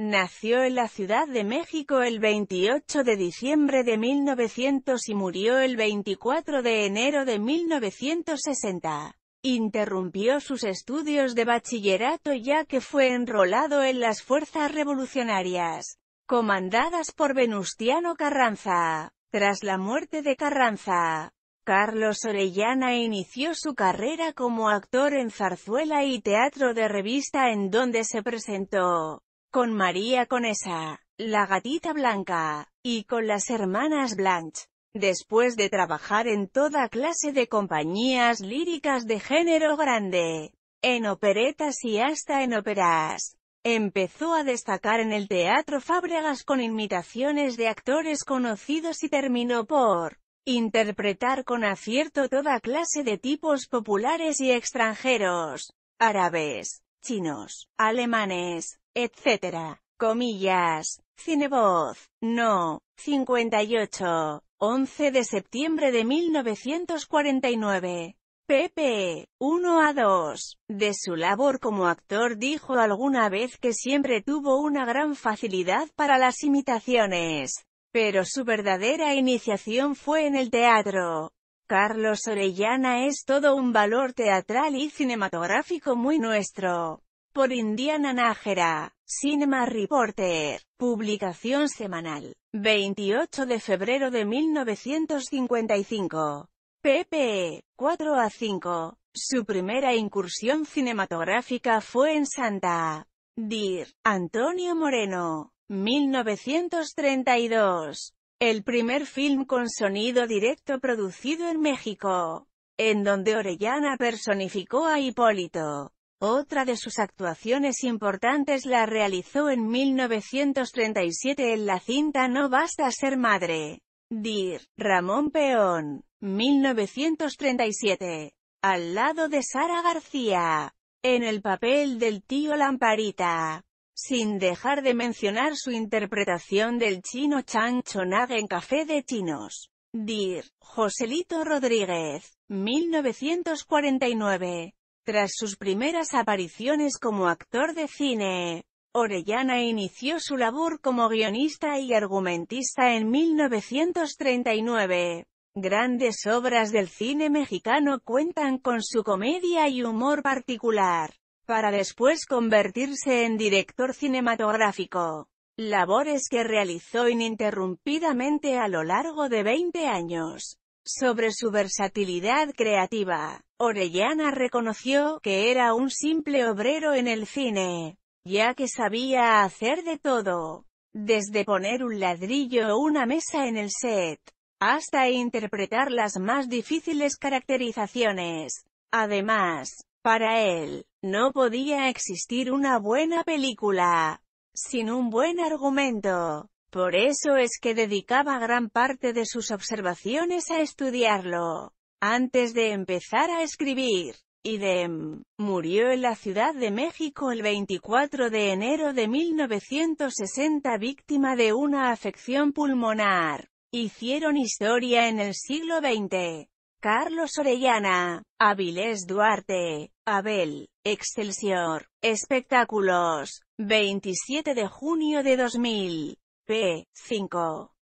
Nació en la Ciudad de México el 28 de diciembre de 1900 y murió el 24 de enero de 1960. Interrumpió sus estudios de bachillerato ya que fue enrolado en las fuerzas revolucionarias, comandadas por Venustiano Carranza. Tras la muerte de Carranza, Carlos Orellana inició su carrera como actor en zarzuela y teatro de revista en donde se presentó con María Conesa, la gatita blanca, y con las hermanas Blanche. Después de trabajar en toda clase de compañías líricas de género grande, en operetas y hasta en óperas, empezó a destacar en el teatro Fábregas con imitaciones de actores conocidos y terminó por interpretar con acierto toda clase de tipos populares y extranjeros, árabes, chinos, alemanes, etc. Comillas. Cinevoz, No. 58. 11 de septiembre de 1949. Pepe, 1 a 2. De su labor como actor dijo alguna vez que siempre tuvo una gran facilidad para las imitaciones. Pero su verdadera iniciación fue en el teatro. Carlos Orellana es todo un valor teatral y cinematográfico muy nuestro. Por Indiana Nájera, Cinema Reporter, publicación semanal, 28 de febrero de 1955. pp. 4 a 5. Su primera incursión cinematográfica fue en Santa. Dir, Antonio Moreno, 1932 el primer film con sonido directo producido en México, en donde Orellana personificó a Hipólito. Otra de sus actuaciones importantes la realizó en 1937 en la cinta No basta ser madre. Dir, Ramón Peón, 1937. Al lado de Sara García. En el papel del tío Lamparita sin dejar de mencionar su interpretación del chino Chang Chonag en Café de Chinos. Dir, Joselito Rodríguez, 1949. Tras sus primeras apariciones como actor de cine, Orellana inició su labor como guionista y argumentista en 1939. Grandes obras del cine mexicano cuentan con su comedia y humor particular para después convertirse en director cinematográfico. Labores que realizó ininterrumpidamente a lo largo de 20 años. Sobre su versatilidad creativa, Orellana reconoció que era un simple obrero en el cine, ya que sabía hacer de todo, desde poner un ladrillo o una mesa en el set, hasta interpretar las más difíciles caracterizaciones. Además, para él, no podía existir una buena película sin un buen argumento. Por eso es que dedicaba gran parte de sus observaciones a estudiarlo, antes de empezar a escribir. Idem, murió en la Ciudad de México el 24 de enero de 1960 víctima de una afección pulmonar. Hicieron historia en el siglo XX. Carlos Orellana, Avilés Duarte, Abel, Excelsior, Espectáculos, 27 de junio de 2000, p. 5.